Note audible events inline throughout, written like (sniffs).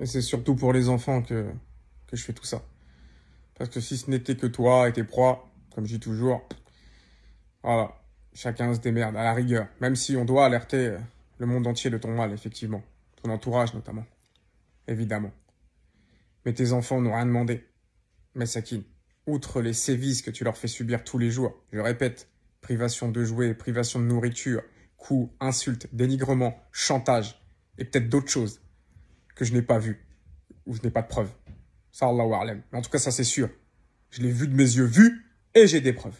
Et c'est surtout pour les enfants que, je fais tout ça. Parce que si ce n'était que toi et tes proies, comme je dis toujours, voilà, chacun se démerde à la rigueur. Même si on doit alerter euh, le monde entier de ton mal, effectivement. Ton entourage notamment. Évidemment. Mais tes enfants n'ont rien demandé. Mais Sakine, outre les sévices que tu leur fais subir tous les jours, je répète, privation de jouets, privation de nourriture, coups, insultes, dénigrements, chantage, et peut-être d'autres choses que je n'ai pas vu, ou je n'ai pas de preuves. Ça, Allahu Mais en tout cas, ça, c'est sûr. Je l'ai vu de mes yeux vus, et j'ai des preuves.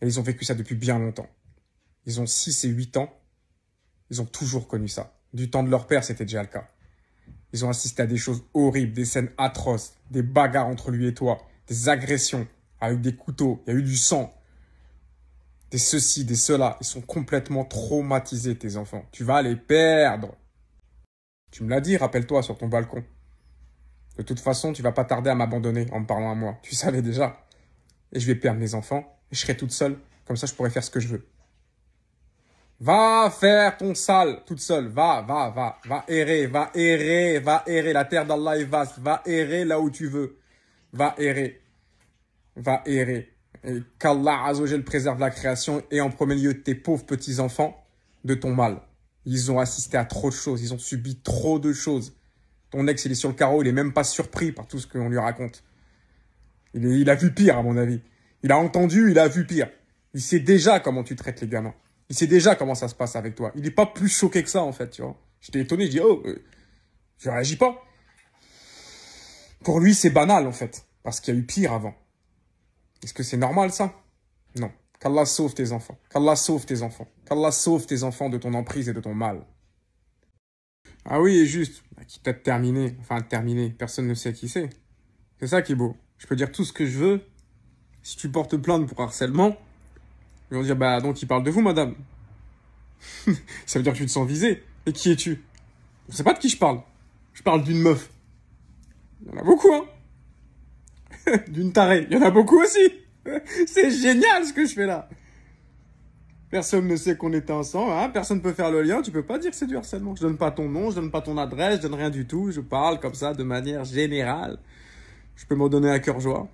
Et ils ont vécu ça depuis bien longtemps. Ils ont 6 et 8 ans. Ils ont toujours connu ça. Du temps de leur père, c'était déjà le cas. Ils ont assisté à des choses horribles, des scènes atroces, des bagarres entre lui et toi, des agressions avec des couteaux, il y a eu du sang, des ceci, des cela. Ils sont complètement traumatisés, tes enfants. Tu vas les perdre. Tu me l'as dit, rappelle-toi, sur ton balcon. De toute façon, tu vas pas tarder à m'abandonner en me parlant à moi. Tu savais déjà. Et je vais perdre mes enfants, je serai toute seule. Comme ça, je pourrai faire ce que je veux. Va faire ton sale toute seule. Va, va, va. Va errer, va errer, va errer. La terre d'Allah est vaste. Va errer là où tu veux. Va errer. Va errer. Et qu'Allah Azogel préserve la création et en premier lieu tes pauvres petits-enfants de ton mal. Ils ont assisté à trop de choses, ils ont subi trop de choses. Ton ex, il est sur le carreau, il est même pas surpris par tout ce qu'on lui raconte. Il, il a vu pire, à mon avis. Il a entendu, il a vu pire. Il sait déjà comment tu traites les gamins. Il sait déjà comment ça se passe avec toi. Il n'est pas plus choqué que ça, en fait, tu vois. J'étais étonné, je dis, oh, euh, je réagis pas. Pour lui, c'est banal, en fait, parce qu'il y a eu pire avant. Est-ce que c'est normal, ça Non. Qu'Allah sauve tes enfants. Qu'Allah sauve tes enfants. Qu'Allah sauve tes enfants de ton emprise et de ton mal. Ah oui, et juste, bah, quitte à terminer, enfin terminer, personne ne sait qui c'est. C'est ça qui est beau. Je peux dire tout ce que je veux. Si tu portes plainte pour harcèlement, ils vont dire, bah donc il parle de vous, madame. (laughs) ça veut dire que tu te sens visé. Et qui es-tu ne sais pas de qui je parle. Je parle d'une meuf. Il y en a beaucoup, hein (laughs) D'une tarée. Il y en a beaucoup aussi (laughs) C'est génial ce que je fais là. Personne ne sait qu'on était ensemble, hein personne ne peut faire le lien, tu peux pas dire que c'est du harcèlement. Je donne pas ton nom, je donne pas ton adresse, je donne rien du tout, je parle comme ça de manière générale. Je peux m'en donner à cœur joie.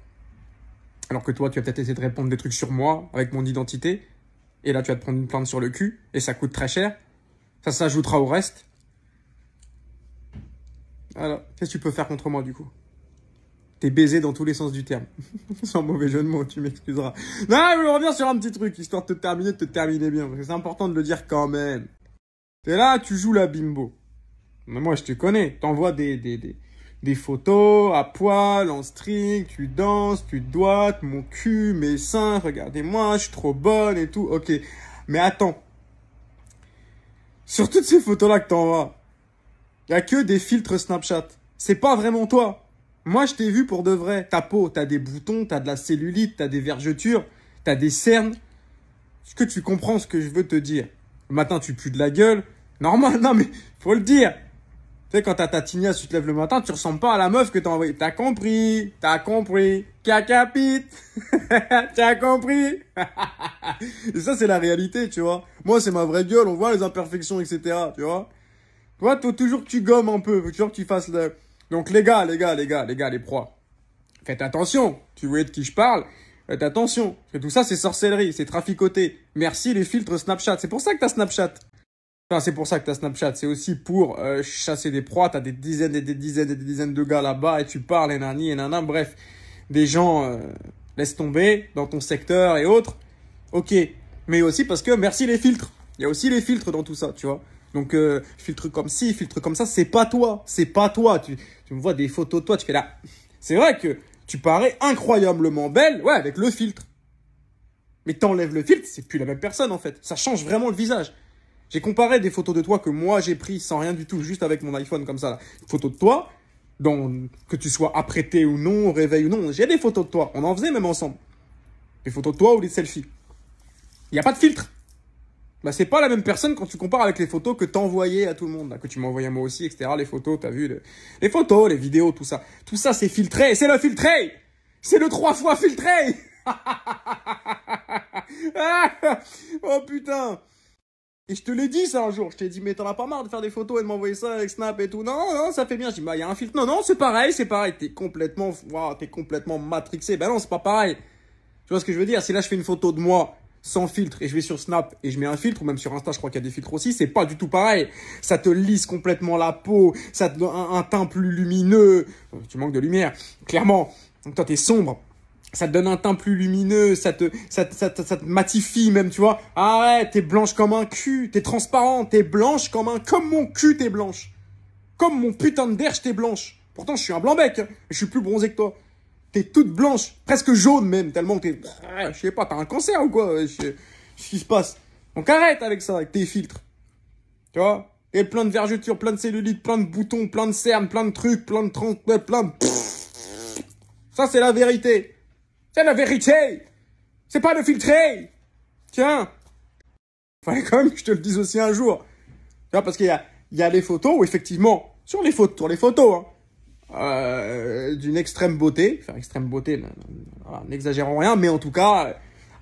Alors que toi, tu as peut-être essayé de répondre des trucs sur moi, avec mon identité, et là tu vas te prendre une plainte sur le cul, et ça coûte très cher. Ça s'ajoutera au reste. Alors, qu'est-ce que tu peux faire contre moi du coup T'es baisé dans tous les sens du terme. (laughs) Sans mauvais jeu de mots, tu m'excuseras. Non, je veux sur un petit truc, histoire de te terminer, de te terminer bien. C'est important de le dire quand même. T'es là, tu joues la bimbo. Mais moi, je te connais. T'envoies des, des, des, des, photos à poil, en string, tu danses, tu doites, mon cul, mes seins, regardez-moi, je suis trop bonne et tout. Ok. Mais attends. Sur toutes ces photos-là que t'envoies, y a que des filtres Snapchat. C'est pas vraiment toi. Moi, je t'ai vu pour de vrai. Ta peau, t'as des boutons, t'as de la cellulite, t'as des vergetures, t'as des cernes. Est-ce que tu comprends ce que je veux te dire Le matin, tu pues de la gueule. Normal, (laughs) non, mais faut le dire. Tu sais, quand t'as ta tignasse, tu te lèves le matin, tu ressembles pas à la meuf que t'as envoyée. T'as compris, t'as compris. Cacapite, (laughs) t'as compris. (laughs) Et ça, c'est la réalité, tu vois. Moi, c'est ma vraie gueule, on voit les imperfections, etc., tu vois. Toi, toujours que tu gommes un peu, faut toujours que tu fasses le... Donc les gars, les gars, les gars, les gars, les proies, faites attention. Tu vois de qui je parle Faites attention. tout ça, c'est sorcellerie, c'est traficoté. Merci les filtres Snapchat. C'est pour ça que t'as Snapchat. Enfin, c'est pour ça que t'as Snapchat. C'est aussi pour euh, chasser des proies. T'as des dizaines et des dizaines et des dizaines de gars là-bas et tu parles et nani et nana. Bref, des gens euh, laissent tomber dans ton secteur et autres. Ok, mais aussi parce que merci les filtres. Il y a aussi les filtres dans tout ça, tu vois. Donc, euh, filtre comme ci, filtre comme ça, c'est pas toi, c'est pas toi. Tu, me vois des photos de toi, tu fais là. C'est vrai que tu parais incroyablement belle, ouais, avec le filtre. Mais t'enlèves le filtre, c'est plus la même personne en fait. Ça change vraiment le visage. J'ai comparé des photos de toi que moi j'ai pris sans rien du tout, juste avec mon iPhone comme ça. Là. de toi, dont, que tu sois apprêté ou non, au réveil ou non. J'ai des photos de toi, on en faisait même ensemble. Des photos de toi ou des selfies. Il n'y a pas de filtre. Bah, c'est pas la même personne quand tu compares avec les photos que t'envoyais à tout le monde, hein, que tu m'envoyais à moi aussi, etc. Les photos, tu as vu, les photos, les vidéos, tout ça. Tout ça, c'est filtré, c'est le filtré C'est le trois fois filtré (laughs) Oh putain et je te l'ai dit ça un jour, je t'ai dit mais t'en as pas marre de faire des photos et de m'envoyer ça avec Snap et tout. Non, non, ça fait bien. J'ai dit bah il y a un filtre. Non, non, c'est pareil, c'est pareil. T'es complètement, wow, t'es complètement matrixé. Bah ben non, c'est pas pareil. Tu vois ce que je veux dire Si là je fais une photo de moi sans filtre et je vais sur Snap et je mets un filtre, ou même sur Insta, je crois qu'il y a des filtres aussi, c'est pas du tout pareil. Ça te lisse complètement la peau, ça te donne un, teint plus lumineux. Euh, tu manques de lumière, clairement. Donc toi, t'es sombre. Ça te donne un teint plus lumineux, ça te, ça, ça, te matifie même, tu vois. Ah ouais, t'es blanche comme un cul, t'es transparent t'es blanche comme un, comme mon cul, t'es blanche. Comme mon putain de derche, t'es blanche. Pourtant, je suis un blanc bec, hein. je suis plus bronzé que toi. T'es toute blanche, presque jaune même, tellement t'es. Ah, je sais pas, t'as un cancer ou quoi euh, Qu'est-ce qui se passe Donc arrête avec ça, avec tes filtres. Tu vois Et plein de vergetures, plein de cellulites, plein de boutons, plein de cernes, plein de trucs, plein de troncs, euh, plein Ça, c'est la vérité. C'est la vérité C'est pas le filtré Tiens Fallait quand même que je te le dise aussi un jour. Tu vois, parce qu'il y a, il y a les photos où, effectivement, sur les photos, sur les photos, hein, euh, d'une extrême beauté. Enfin, extrême beauté, n'exagérons rien, mais en tout cas, euh,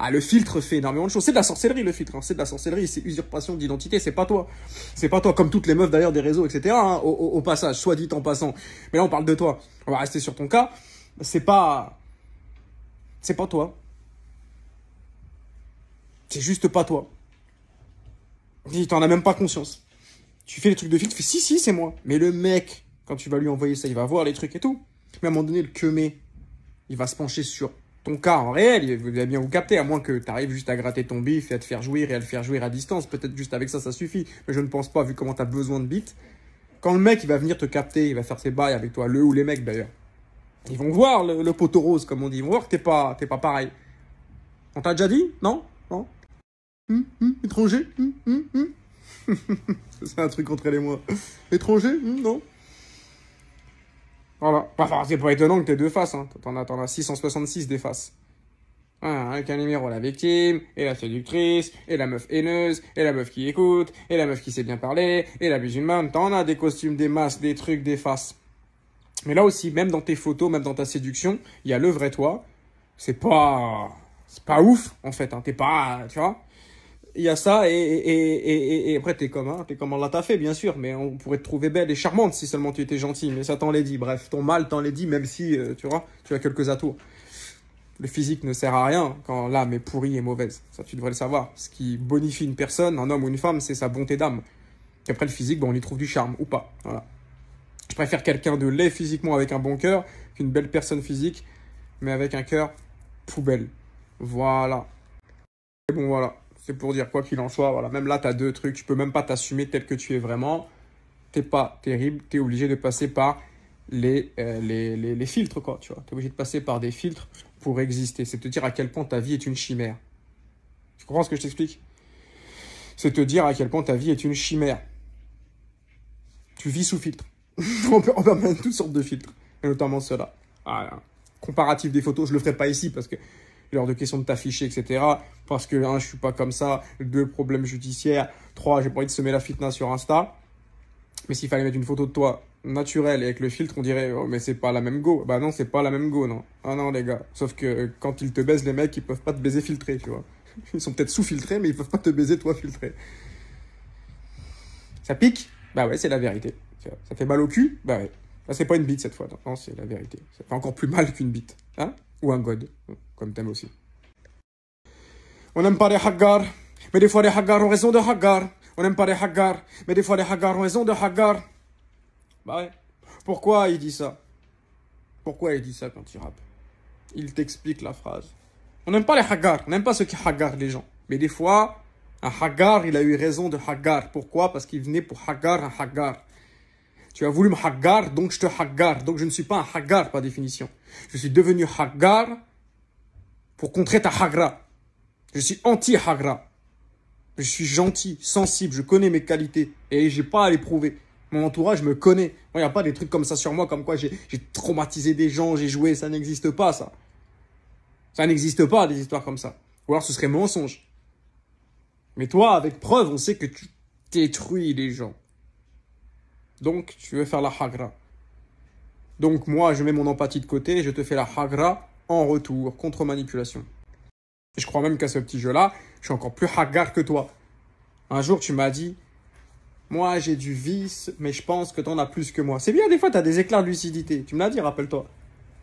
ah, le filtre fait énormément de choses. C'est de la sorcellerie, le filtre. Hein. C'est de la sorcellerie. C'est usurpation d'identité. C'est pas toi. C'est pas toi. Comme toutes les meufs d'ailleurs des réseaux, etc. Hein, au, passage, soit dit en passant. Mais là, on parle de toi. On va rester sur ton cas. C'est pas. C'est pas toi. C'est juste pas toi. Tu t'en as même pas conscience. Tu fais les trucs de filtre. Tu fais si, si, c'est moi. Mais le mec quand tu vas lui envoyer ça, il va voir les trucs et tout. Mais à un moment donné, le mais, il va se pencher sur ton cas en réel, il va bien vous capter, à moins que tu arrives juste à gratter ton bif et à te faire jouir et à le faire jouir à distance. Peut-être juste avec ça, ça suffit. Mais je ne pense pas, vu comment tu as besoin de bits. Quand le mec, il va venir te capter, il va faire ses bails avec toi, le ou les mecs d'ailleurs. Ils vont voir le, poteau rose, comme on dit. Ils vont voir que t'es pas, pas pareil. On t'a déjà dit Non Non hum, hum, Étranger hum, (laughs) C'est un truc entre elle et moi. Étranger Non c'est pas étonnant que t'aies deux faces. Hein. T'en as, 666 des faces. Hein, hein, avec un numéro la victime, et la séductrice, et la meuf haineuse, et la meuf qui écoute, et la meuf qui sait bien parler, et la musulmane. T'en as des costumes, des masques, des trucs, des faces. Mais là aussi, même dans tes photos, même dans ta séduction, il y a le vrai toi. C'est pas. C'est pas ouf, en fait. Hein. T'es pas. Tu vois il y a ça et, et, et, et après t'es comme hein, t'es comme on l'a fait bien sûr mais on pourrait te trouver belle et charmante si seulement tu étais gentil mais ça t'en l'est dit bref ton mal t'en l'est dit même si euh, tu vois tu as quelques atouts le physique ne sert à rien quand l'âme est pourrie et mauvaise ça tu devrais le savoir ce qui bonifie une personne un homme ou une femme c'est sa bonté d'âme et après le physique bon on y trouve du charme ou pas voilà je préfère quelqu'un de laid physiquement avec un bon cœur qu'une belle personne physique mais avec un cœur poubelle voilà et bon voilà c'est pour dire quoi qu'il en soit, voilà, même là, tu as deux trucs. Tu peux même pas t'assumer tel que tu es vraiment. T'es pas terrible, tu es obligé de passer par euh, les, les, les, filtres, quoi, tu vois. Tu es obligé de passer par des filtres pour exister. C'est te dire à quel point ta vie est une chimère. Tu comprends ce que je t'explique C'est te dire à quel point ta vie est une chimère. Tu vis sous filtre. (laughs) on peut, on toutes sortes de filtres, et notamment ceux-là. Ah, Comparatif des photos, je le ferai pas ici parce que lors de question de t'afficher, etc. Parce que, un, hein, je suis pas comme ça. Deux, problème judiciaire. Trois, j'ai pas envie de semer la fitness sur Insta. Mais s'il fallait mettre une photo de toi naturelle et avec le filtre, on dirait, oh, mais c'est pas la même go. Bah non, c'est pas la même go, non. Ah non, les gars. Sauf que euh, quand ils te baisent, les mecs, ils peuvent pas te baiser filtré, tu vois. (laughs) Ils sont peut-être sous-filtrés, mais ils peuvent pas te baiser, toi, filtré. Ça pique Bah ouais, c'est la vérité. Ça fait mal au cul Bah ouais. c'est pas une bite cette fois. Non, c'est la vérité. Ça fait encore plus mal qu'une bite. Hein Ou un god comme thème aussi. On n'aime pas les Hagar mais des fois les Hagar ont raison de Hagar On n'aime pas les Hagar mais des fois les Hagar ont raison de Hagar Bah ouais. Pourquoi il dit ça Pourquoi il dit ça quand il rappe Il t'explique la phrase. On n'aime pas les haggars, on n'aime pas ceux qui haggarent les gens. Mais des fois, un Hagar il a eu raison de Hagar Pourquoi Parce qu'il venait pour Hagar un Hagar Tu as voulu me haggar, donc je te Hagar. Donc je ne suis pas un Hagar par définition. Je suis devenu Hagar pour contrer ta hagra. Je suis anti-hagra. Je suis gentil, sensible, je connais mes qualités et j'ai pas à les prouver. Mon entourage me connaît. Il n'y a pas des trucs comme ça sur moi, comme quoi j'ai traumatisé des gens, j'ai joué, ça n'existe pas, ça. Ça n'existe pas, des histoires comme ça. Ou alors ce serait mensonge. Mais toi, avec preuve, on sait que tu détruis les gens. Donc, tu veux faire la hagra. Donc, moi, je mets mon empathie de côté, je te fais la hagra en retour, contre-manipulation. je crois même qu'à ce petit jeu-là, je suis encore plus hagard que toi. Un jour, tu m'as dit, moi j'ai du vice, mais je pense que t'en as plus que moi. C'est bien, des fois, t'as des éclairs de lucidité. Tu me l'as dit, rappelle-toi.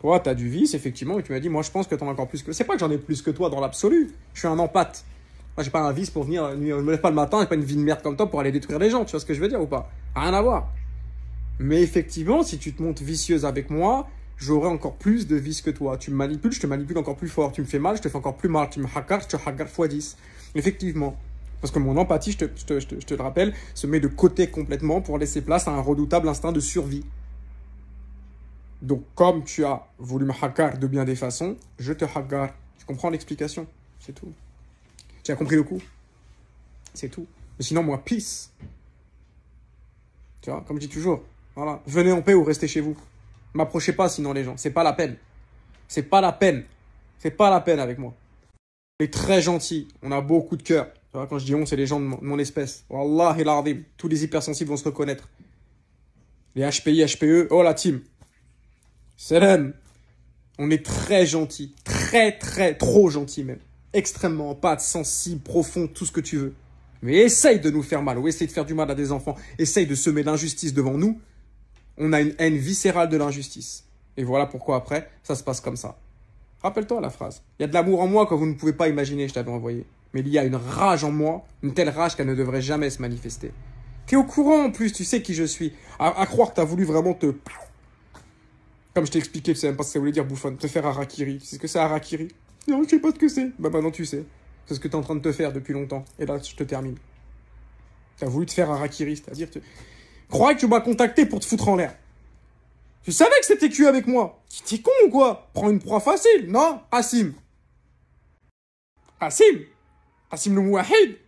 Toi, t'as du vice, effectivement, et tu m'as dit, moi je pense que t'en as encore plus que. moi. » C'est pas que j'en ai plus que toi dans l'absolu. Je suis un empathe. Moi, j'ai pas un vice pour venir, je euh, me lève pas le matin, j'ai pas une vie de merde comme toi pour aller détruire les gens, tu vois ce que je veux dire ou pas Rien à voir. Mais effectivement, si tu te montes vicieuse avec moi, j'aurai encore plus de vis que toi. Tu me manipules, je te manipule encore plus fort. Tu me fais mal, je te fais encore plus mal. Tu me hacker, je te hackar x 10. Effectivement. Parce que mon empathie, je te, le rappelle, se met de côté complètement pour laisser place à un redoutable instinct de survie. Donc, comme tu as voulu me hackar de bien des façons, je te hackar. Tu comprends l'explication C'est tout. Tu as compris le coup C'est tout. Mais sinon, moi, peace. Tu vois, comme je dis toujours, voilà. Venez en paix ou restez chez vous. M'approchez pas sinon les gens, c'est pas la peine. C'est pas la peine. C'est pas la peine avec moi. On est très gentils. on a beaucoup de cœur. Quand je dis on, c'est les gens de mon, espèce. espèce. Wallah et tous les hypersensibles vont se reconnaître. Les HPI, HPE, oh la team. Salam. On est très gentils. très très trop gentils même. Extrêmement sens sensible, profond, tout ce que tu veux. Mais essaye de nous faire mal ou essaye de faire du mal à des enfants, essaye de semer l'injustice devant nous on a une haine viscérale de l'injustice. Et voilà pourquoi après, ça se passe comme ça. Rappelle-toi la phrase. Il y a de l'amour en moi que vous ne pouvez pas imaginer, je t'avais envoyé. Mais il y a une rage en moi, une telle rage qu'elle ne devrait jamais se manifester. T'es au courant en plus, tu sais qui je suis. À, croire que t'as voulu vraiment te... (sniffs) Comme je t'ai expliqué, tu même pas ce que ça voulait dire, bouffon. Te faire harakiri. C'est ce que c'est harakiri Non, je sais pas ce que c'est. Bah maintenant tu sais. C'est ce que t'es en train de te faire depuis longtemps. Et là, je te termine. T'as voulu te faire rakiri, c'est-à-dire... Te... Croyais que tu m'as contacté pour te foutre en l'air. Tu savais que c'était cuit avec moi. T'es con ou quoi Prends une proie facile, non Asim. Asim Asim le Mouahid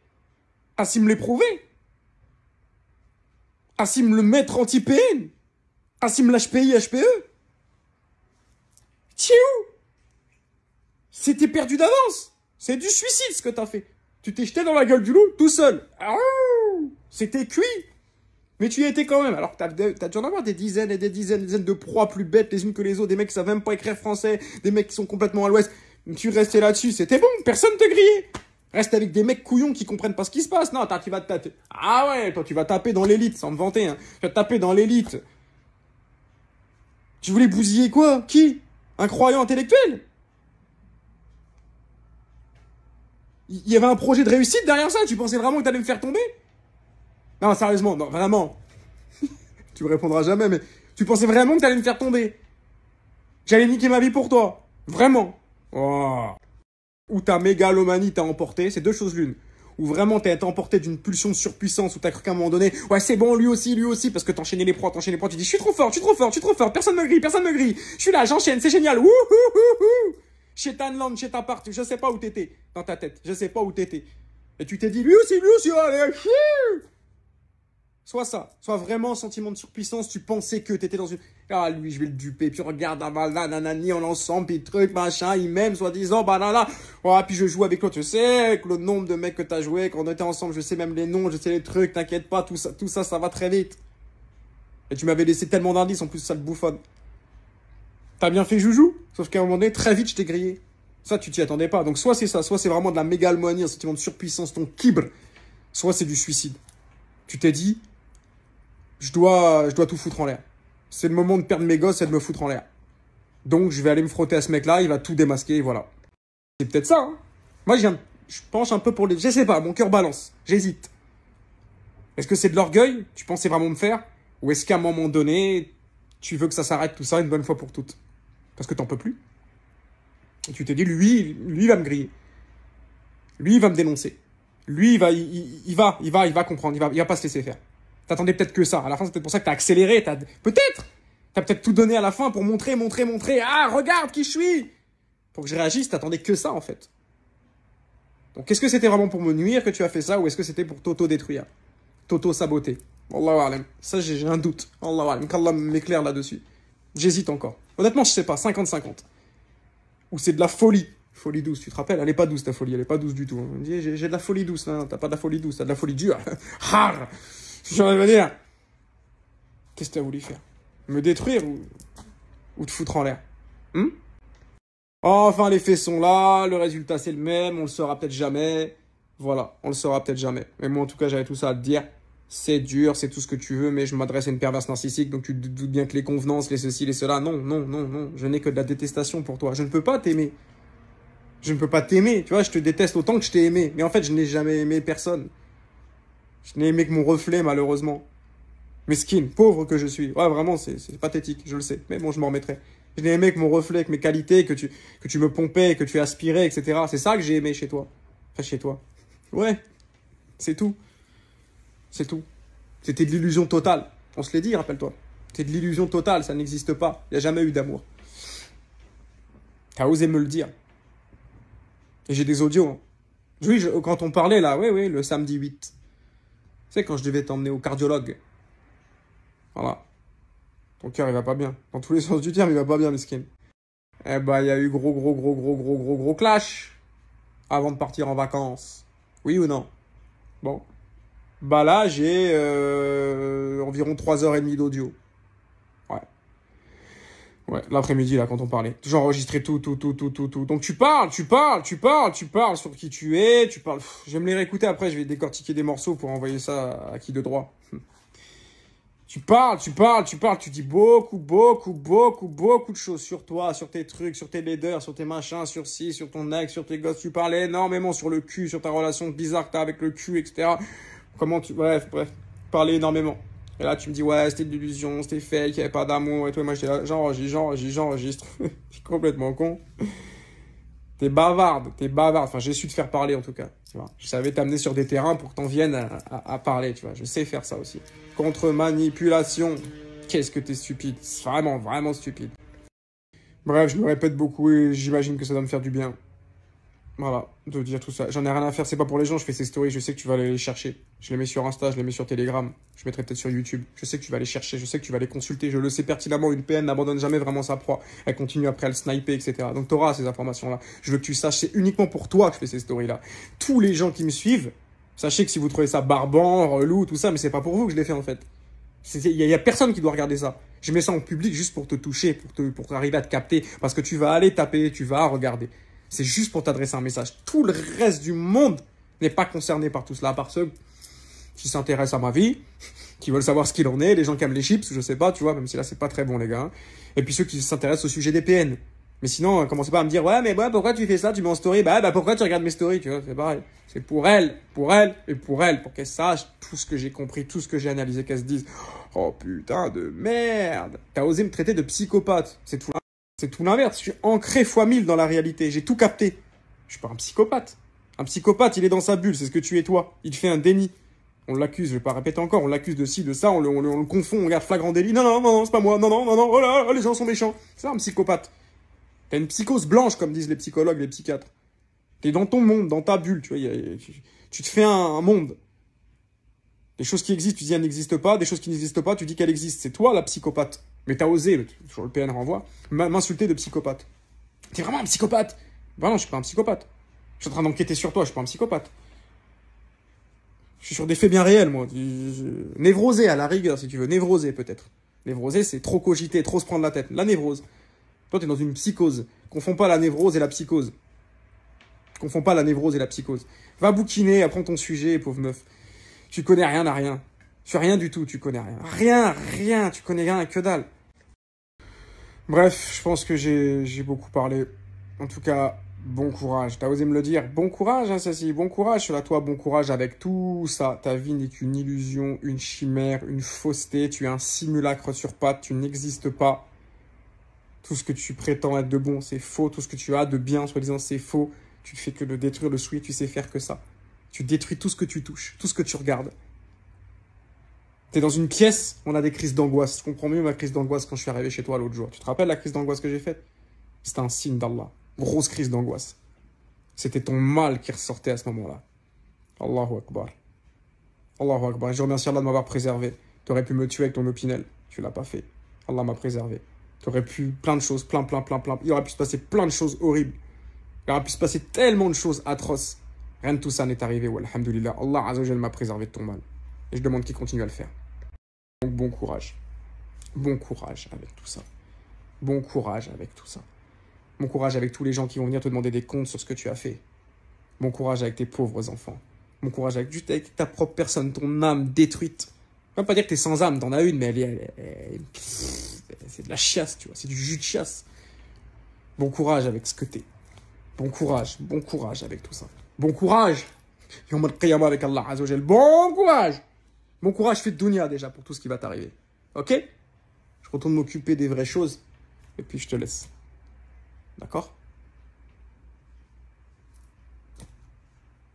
Asim l'éprouvé Asim le maître anti-PN Asim l'HPI, HPE T'es où C'était perdu d'avance C'est du suicide ce que t'as fait Tu t'es jeté dans la gueule du loup tout seul C'était cuit mais tu y étais quand même, alors que t'as dû en avoir des dizaines et des dizaines, de proies plus bêtes les unes que les autres, des mecs qui savent même pas écrire français, des mecs qui sont complètement à l'ouest. Tu restais là-dessus, c'était bon, personne te grillait. Reste avec des mecs couillons qui comprennent pas ce qui se passe. Non, tu vas te taper. Ah ouais, toi, tu vas taper dans l'élite, sans me vanter. Hein. Tu vas taper dans l'élite. Tu voulais bousiller quoi Qui Un croyant intellectuel Il y avait un projet de réussite derrière ça Tu pensais vraiment que t'allais me faire tomber non, sérieusement, non, vraiment. (laughs) tu me répondras jamais, mais tu pensais vraiment que t'allais me faire tomber J'allais niquer ma vie pour toi. Vraiment. Oh. Ou ta mégalomanie t'a emporté, c'est deux choses l'une. Ou vraiment t'as été emporté d'une pulsion de surpuissance où t'as cru qu'à un moment donné, ouais c'est bon, lui aussi, lui aussi, parce que t'enchaînais les proies, t'enchaînais les proies, tu dis je suis trop fort, je suis trop fort, je suis trop fort, personne me grille, personne me grille, je suis là, j'enchaîne, c'est génial, wouhouhouhou. Chez Tanland, chez ta part, je sais pas où t'étais dans ta tête, je sais pas où t'étais. Et tu t'es dit lui aussi, lui aussi, allez, Soit ça, soit vraiment un sentiment de surpuissance, tu pensais que t'étais dans une... Ah, lui, je vais le duper, puis regarde, ah, là, nanani, en l'ensemble, puis truc, machin, il m'aime, soi-disant, bah, là, là. puis je joue avec l'autre, tu sais, avec le nombre de mecs que t'as joué, quand on était ensemble, je sais même les noms, je sais les trucs, t'inquiète pas, tout ça, tout ça, ça va très vite. Et tu m'avais laissé tellement d'indices, en plus, ça te bouffonne. T'as bien fait joujou, sauf qu'à un moment donné, très vite, je t'ai grillé. Ça, tu t'y attendais pas. Donc, soit c'est ça, soit c'est vraiment de la mégalomanie, un sentiment de surpuissance, ton kibre, soit c'est du suicide. Tu t'es dit, je dois, je dois tout foutre en l'air. C'est le moment de perdre mes gosses et de me foutre en l'air. Donc je vais aller me frotter à ce mec-là, il va tout démasquer, voilà. C'est peut-être ça. Hein Moi, je, viens, je penche un peu pour les... Je sais pas, mon cœur balance, j'hésite. Est-ce que c'est de l'orgueil Tu pensais vraiment me faire Ou est-ce qu'à un moment donné, tu veux que ça s'arrête tout ça une bonne fois pour toutes Parce que t'en peux plus. Et tu t'es dit, lui, lui va me griller. Lui, il va me dénoncer. Lui, il va, il, va, il va, il va comprendre. Il va, il va pas se laisser faire. T'attendais peut-être que ça. À la fin, c'est pour ça que t'as accéléré. T'as peut-être, t'as peut-être tout donné à la fin pour montrer, montrer, montrer. Ah, regarde qui je suis. Pour que je réagisse, t'attendais que ça en fait. Donc, quest ce que c'était vraiment pour me nuire que tu as fait ça ou est-ce que c'était pour t'auto-détruire, t'auto-saboter Allahu là. Ça, j'ai un doute. Allahu alam. Qu'Allah m'éclaire là-dessus. J'hésite encore. Honnêtement, je sais pas. 50-50. Ou c'est de la folie. Folie douce, tu te rappelles Elle est pas douce ta folie, elle est pas douce du tout. J'ai de la folie douce, là. Hein. T'as pas de la folie douce, t'as de la folie dure. (laughs) Har je envie de me dire, qu'est-ce que as voulu faire Me détruire ou, te foutre en l'air hmm Enfin, les faits sont là, le résultat c'est le même, on le saura peut-être jamais. Voilà, on le saura peut-être jamais. Mais moi, en tout cas, j'avais tout ça à te dire. C'est dur, c'est tout ce que tu veux, mais je m'adresse à une perverse narcissique, donc tu te doutes bien que les convenances, les ceci, les cela, non, non, non, non, je n'ai que de la détestation pour toi. Je ne peux pas t'aimer. Je ne peux pas t'aimer, tu vois, je te déteste autant que je t'ai aimé. Mais en fait, je n'ai jamais aimé personne. Je n'ai aimé que mon reflet, malheureusement. mes skins, pauvre que je suis. Ouais, vraiment, c'est pathétique, je le sais. Mais bon, je m'en remettrai. Je n'ai aimé que mon reflet, que mes qualités, que tu, que tu me pompais, que tu aspirais, etc. C'est ça que j'ai aimé chez toi. Enfin, chez toi. Ouais. C'est tout. C'est tout. C'était de l'illusion totale. On se l'est dit, rappelle-toi. C'est de l'illusion totale, ça n'existe pas. Il n'y a jamais eu d'amour. T'as osé me le dire. Et j'ai des audios. Hein. Oui, quand on parlait là, oui, oui, le samedi 8 quand je devais t'emmener au cardiologue. Voilà. Ton cœur, il va pas bien. Dans tous les sens du terme, il va pas bien, skins Eh bah il y a eu gros, gros, gros, gros, gros, gros, gros clash avant de partir en vacances. Oui ou non Bon. Bah là, j'ai euh, environ 3h30 d'audio. Ouais, l'après-midi, là, quand on parlait. j'enregistrais tout, tout, tout, tout, tout, tout. Donc tu parles, tu parles, tu parles, tu parles sur qui tu es, tu parles. J'aime les réécouter après, je vais décortiquer des morceaux pour envoyer ça à qui de droit. (laughs) Tu parles, tu parles, tu parles, tu dis beaucoup, beaucoup, beaucoup, beaucoup de choses sur toi, sur tes trucs, sur tes leaders, sur tes machins, sur ci, sur ton ex, sur tes gosses. Tu parles énormément sur le cul, sur ta relation bizarre que t'as avec le cul, etc. Comment tu... Bref, bref. Parler énormément. Et là, tu me dis, ouais, c'était de l'illusion, c'était fake, il n'y avait pas d'amour et tout. Et moi, j'étais là, j'enregistre, j'enregistre, j'enregistre. (laughs) je suis complètement con. T'es bavarde, t'es bavarde. Enfin, j'ai su te faire parler en tout cas. Je savais t'amener sur des terrains pour que t'en viennes à, parler, tu vois. Je sais faire ça aussi. Contre-manipulation. Qu'est-ce que t'es stupide. Vraiment, vraiment stupide. Bref, je me répète beaucoup et j'imagine que ça doit me faire du bien. Voilà, de dire tout ça. J'en ai rien à faire, c'est pas pour les gens, je fais ces stories, je sais que tu vas les chercher. Je les mets sur Insta, je les mets sur Telegram, je mettrai peut-être sur YouTube. Je sais que tu vas les chercher, je sais que tu vas les consulter, je le sais pertinemment, une PN n'abandonne jamais vraiment sa proie. Elle continue après à le sniper, etc. Donc t'auras ces informations-là. Je veux que tu saches, c'est uniquement pour toi que je fais ces stories-là. Tous les gens qui me suivent, sachez que si vous trouvez ça barbant, relou, tout ça, mais c'est pas pour vous que je l'ai fait en fait. Il y, a personne qui doit regarder ça. Je mets ça en public juste pour te toucher, pour, te, pour arriver à te capter. Parce que tu vas aller taper, tu vas regarder. C'est juste pour t'adresser un message. Tout le reste du monde n'est pas concerné par tout cela, à part ceux qui s'intéressent à ma vie, qui veulent savoir ce qu'il en est, les gens qui aiment les chips, je sais pas, tu vois, même si là c'est pas très bon les gars. Et puis ceux qui s'intéressent au sujet des PN. Mais sinon, euh, commencez pas à me dire, ouais, mais ouais, pourquoi tu fais ça, tu mets en story, bah, bah, pourquoi tu regardes mes stories, tu vois, c'est pareil. C'est pour elle, pour elle et pour elle, pour qu'elle sache tout ce que j'ai compris, tout ce que j'ai analysé, qu'elle se dise, oh putain de merde, t'as osé me traiter de psychopathe, c'est tout. C'est tout l'inverse. Je suis ancré fois mille dans la réalité. J'ai tout capté. Je suis pas un psychopathe. Un psychopathe, il est dans sa bulle. C'est ce que tu es toi. Il fait un déni. On l'accuse, je vais pas répéter encore, on l'accuse de ci, de ça, on le, confond, on regarde flagrant délit. Non, non, non, non, c'est pas moi. Non, non, non, non, oh là, oh les gens sont méchants. C'est un psychopathe. T'as une psychose blanche, comme disent les psychologues, les psychiatres. T'es dans ton monde, dans ta bulle, tu vois. tu te fais un, monde. Des choses qui existent, tu dis qu'elles n'existent pas. Des choses qui n'existent pas, tu dis qu'elles existent. C'est toi, la psychopathe mais t'as osé, sur le PN renvoie, m'insulter de psychopathe. T'es vraiment un psychopathe Bah non, je suis pas un psychopathe. Je suis en train d'enquêter sur toi, je suis pas un psychopathe. Je suis sur des faits bien réels, moi. Névrosé, à la rigueur, si tu veux. Névrosé, peut-être. Névrosé, c'est trop cogiter, trop se prendre la tête. La névrose. Toi, t'es dans une psychose. Confonds pas la névrose et la psychose. Confonds pas la névrose et la psychose. Va bouquiner, apprends ton sujet, pauvre meuf. Tu connais rien à rien. Tu Sur rien du tout, tu connais rien. Rien, rien, tu connais rien que dalle. Bref, je pense que j'ai beaucoup parlé. En tout cas, bon courage. T'as osé me le dire. Bon courage, hein, Cécile. Bon courage. sur la toi, bon courage avec tout ça. Ta vie n'est qu'une illusion, une chimère, une fausseté. Tu es un simulacre sur pattes. Tu n'existes pas. Tout ce que tu prétends être de bon, c'est faux. Tout ce que tu as de bien, soi-disant, c'est faux. Tu ne fais que le détruire le souhait. Tu sais faire que ça. Tu détruis tout ce que tu touches, tout ce que tu regardes dans une pièce, on a des crises d'angoisse. Tu comprends mieux ma crise d'angoisse quand je suis arrivé chez toi l'autre jour. Tu te rappelles la crise d'angoisse que j'ai faite C'était un signe d'Allah. Grosse crise d'angoisse. C'était ton mal qui ressortait à ce moment-là. Allahu Akbar. Allahu Akbar. Je remercie Allah de m'avoir préservé. Tu aurais pu me tuer avec ton opinel. Tu l'as pas fait. Allah m'a préservé. Tu aurais pu plein de choses, plein, plein, plein, plein. Il aurait pu se passer plein de choses horribles. Il aurait pu se passer tellement de choses atroces. Rien de tout ça n'est arrivé. Alhamdulillah. Allah Azzawajal m'a préservé de ton mal. Et je demande qu'il continue à le faire. Donc bon courage. Bon courage avec tout ça. Bon courage avec tout ça. Bon courage avec tous les gens qui vont venir te demander des comptes sur ce que tu as fait. Bon courage avec tes pauvres enfants. Bon courage avec, ta propre personne, ton âme détruite. On va pas dire que t'es sans âme, t'en as une, mais elle, est... c'est de la chiasse, tu vois, c'est du jus de chiasse. Bon courage avec ce que t'es. Bon courage, bon courage avec tout ça. Bon courage. Yom al avec Allah Bon courage. Bon courage, fais de Dunia déjà pour tout ce qui va t'arriver. Ok Je retourne m'occuper des vraies choses et puis je te laisse. D'accord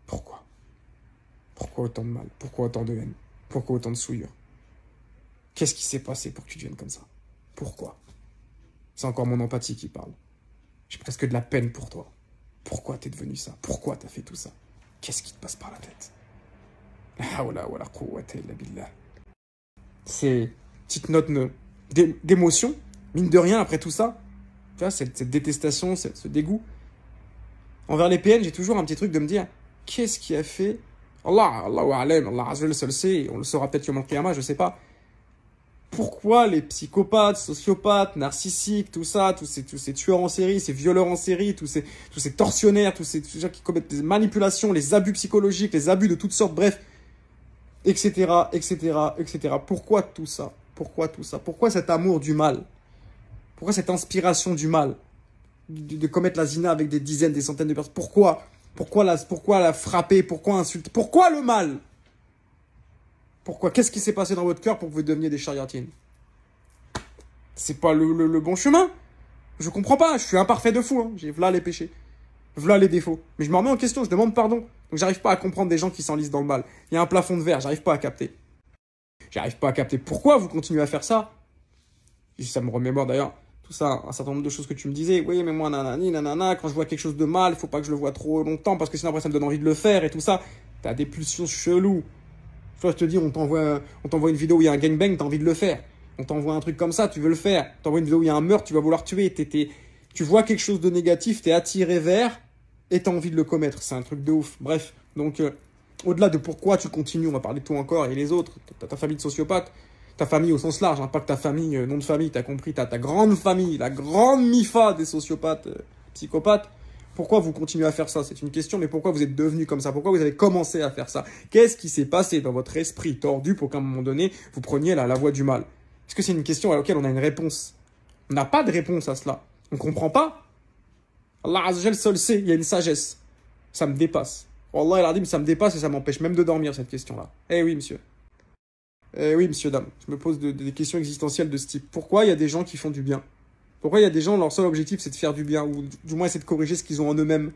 Pourquoi Pourquoi autant de mal Pourquoi autant de haine Pourquoi autant de souillure Qu'est-ce qui s'est passé pour que tu deviennes comme ça Pourquoi C'est encore mon empathie qui parle. J'ai presque de la peine pour toi. Pourquoi t'es devenu ça Pourquoi t'as fait tout ça Qu'est-ce qui te passe par la tête ces petites notes d'émotion, mine de rien, après tout ça, tu vois, cette, cette détestation, ce dégoût. Envers les PN, j'ai toujours un petit truc de me dire qu'est-ce qui a fait Allah, Allah, Allah Azul seul sait, on le saura peut-être au Qiyamah, je sais pas. Pourquoi les psychopathes, sociopathes, narcissiques, tout ça, tous ces, tous ces tueurs en série, ces violeurs en série, tous ces, tous ces tortionnaires, tous ces gens qui commettent des manipulations, les abus psychologiques, les abus de toutes sortes, bref, etc., etc., etc. Pourquoi tout ça Pourquoi tout ça Pourquoi cet amour du mal Pourquoi cette inspiration du mal de, commettre la zina avec des dizaines, des centaines de personnes Pourquoi pourquoi la, pourquoi frapper Pourquoi insulter Pourquoi le mal Pourquoi Qu'est-ce qui s'est passé dans votre cœur pour que vous deveniez des chariotines C'est pas le, bon chemin. Je comprends pas. Je suis imparfait de fou. Hein. J'ai là les péchés voilà les défauts. Mais je me remets en question, je demande pardon. Donc j'arrive pas à comprendre des gens qui s'enlisent dans le mal. Il y a un plafond de verre, j'arrive pas à capter. J'arrive pas à capter pourquoi vous continuez à faire ça. ça me remémore d'ailleurs tout ça, un certain nombre de choses que tu me disais. Oui, mais moi, nanani, nanana, quand je vois quelque chose de mal, il faut pas que je le vois trop longtemps parce que sinon après ça me donne envie de le faire et tout ça. T'as des pulsions cheloues. Soit je te dis, on t'envoie, on t'envoie une vidéo où il y a un gangbang, t'as envie de le faire. On t'envoie un truc comme ça, tu veux le faire. t'envoie une vidéo où il y a un meurtre, tu vas vouloir tuer tu vois quelque chose de négatif, t'es attiré vers et t'as envie de le commettre. C'est un truc de ouf. Bref, donc euh, au-delà de pourquoi tu continues, on va parler de toi encore et les autres, ta, ta famille de sociopathes, ta famille au sens large, hein, pas que ta famille, euh, nom de famille, t'as compris, t'as ta grande famille, la grande MIFA des sociopathes, euh, psychopathes. Pourquoi vous continuez à faire ça C'est une question, mais pourquoi vous êtes devenu comme ça Pourquoi vous avez commencé à faire ça Qu'est-ce qui s'est passé dans votre esprit tordu pour qu'à un moment donné, vous preniez la, la voie du mal Est-ce que c'est une question à laquelle on a une réponse On n'a pas de réponse à cela. On ne comprend pas. Allah le seul sait, il y a une sagesse. Ça me dépasse. Allah il a dit, mais ça me dépasse et ça m'empêche même de dormir, cette question-là. Eh oui, monsieur. Eh oui, monsieur, dame. Je me pose des questions existentielles de ce type. Pourquoi il y a des gens qui font du bien Pourquoi il y a des gens, leur seul objectif, c'est de faire du bien, ou du moins, c'est de corriger ce qu'ils ont en eux-mêmes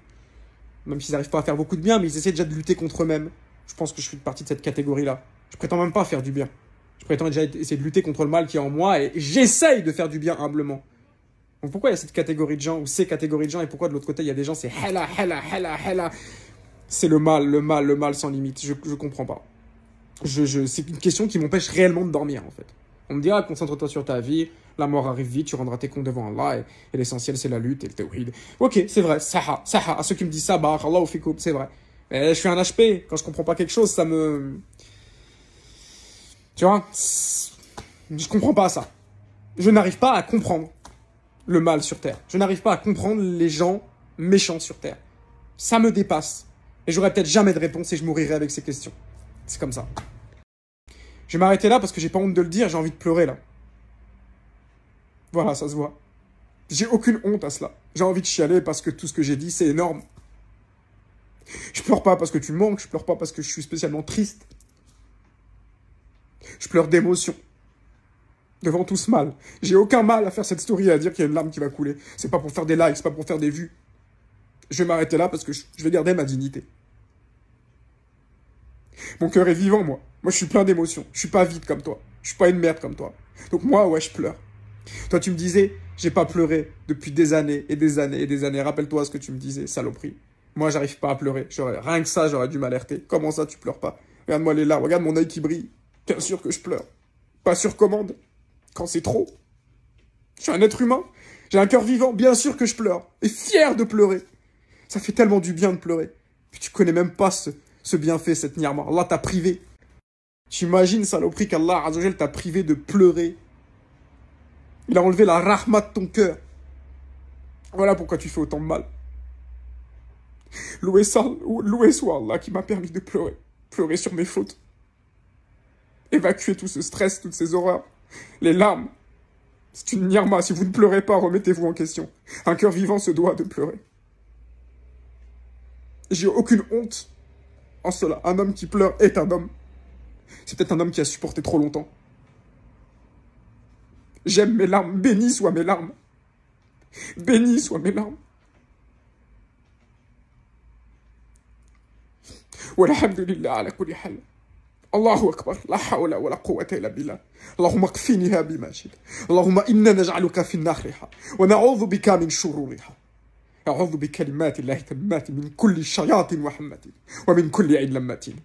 Même s'ils n'arrivent pas à faire beaucoup de bien, mais ils essaient déjà de lutter contre eux-mêmes. Je pense que je suis partie de cette catégorie-là. Je prétends même pas faire du bien. Je prétends déjà essayer de lutter contre le mal qui est en moi et j'essaye de faire du bien humblement pourquoi il y a cette catégorie de gens ou ces catégories de gens et pourquoi de l'autre côté il y a des gens c'est hella, hella, hella, hella. C'est le mal, le mal, le mal sans limite. Je, je comprends pas. Je, je, c'est une question qui m'empêche réellement de dormir en fait. On me dit, ah, concentre-toi sur ta vie, la mort arrive vite, tu rendras tes comptes devant Allah, et, l'essentiel c'est la lutte et le tawhid. Ok, c'est vrai, saha, saha, à ceux qui me disent ça, bah, Allah ou c'est vrai. Mais je suis un HP, quand je comprends pas quelque chose, ça me. Tu vois Je comprends pas ça. Je n'arrive pas à comprendre le mal sur Terre. Je n'arrive pas à comprendre les gens méchants sur Terre. Ça me dépasse. Et j'aurai peut-être jamais de réponse et je mourrai avec ces questions. C'est comme ça. Je vais m'arrêter là parce que j'ai pas honte de le dire, j'ai envie de pleurer là. Voilà, ça se voit. J'ai aucune honte à cela. J'ai envie de chialer parce que tout ce que j'ai dit, c'est énorme. Je pleure pas parce que tu manques, je pleure pas parce que je suis spécialement triste. Je pleure d'émotion devant tout ce mal. J'ai aucun mal à faire cette story et à dire qu'il y a une larme qui va couler. C'est pas pour faire des likes, c'est pas pour faire des vues. Je vais m'arrêter là parce que je vais garder ma dignité. Mon cœur est vivant, moi. Moi, je suis plein d'émotions. Je suis pas vide comme toi. Je suis pas une merde comme toi. Donc moi, ouais, je pleure. Toi, tu me disais, j'ai pas pleuré depuis des années et des années et des années. Rappelle-toi ce que tu me disais, saloperie. Moi, j'arrive pas à pleurer. Rien que ça, j'aurais dû m'alerter. Comment ça, tu pleures pas Regarde-moi les larmes. Regarde mon œil qui brille. Bien sûr que je pleure. Pas sur commande quand c'est trop. Je suis un être humain, j'ai un cœur vivant, bien sûr que je pleure, et fier de pleurer. Ça fait tellement du bien de pleurer. Puis tu connais même pas ce, bienfait, cette niarma. Allah t'a privé. Tu imagines, saloperie, qu'Allah t'a privé de pleurer. Il a enlevé la rahma de ton cœur. Voilà pourquoi tu fais autant de mal. Loué, ça, loué soit Allah qui m'a permis de pleurer. Pleurer sur mes fautes. Évacuer tout ce stress, toutes ces horreurs. Les larmes, c'est une nirma. Si vous ne pleurez pas, remettez-vous en question. Un cœur vivant se doit de pleurer. J'ai aucune honte en cela. Un homme qui pleure est un homme. C'est peut-être un homme qui a supporté trop longtemps. J'aime mes larmes. Béni soient mes larmes. Béni soient mes larmes. Walhamdulillah الله أكبر لا حول ولا قوة إلا بالله اللهم اكفنيها بما شئت اللهم إنا نجعلك في نارها ونعوذ بك من شرورها أعوذ بكلمات الله تمات من كل شياطين وحمة ومن كل علمة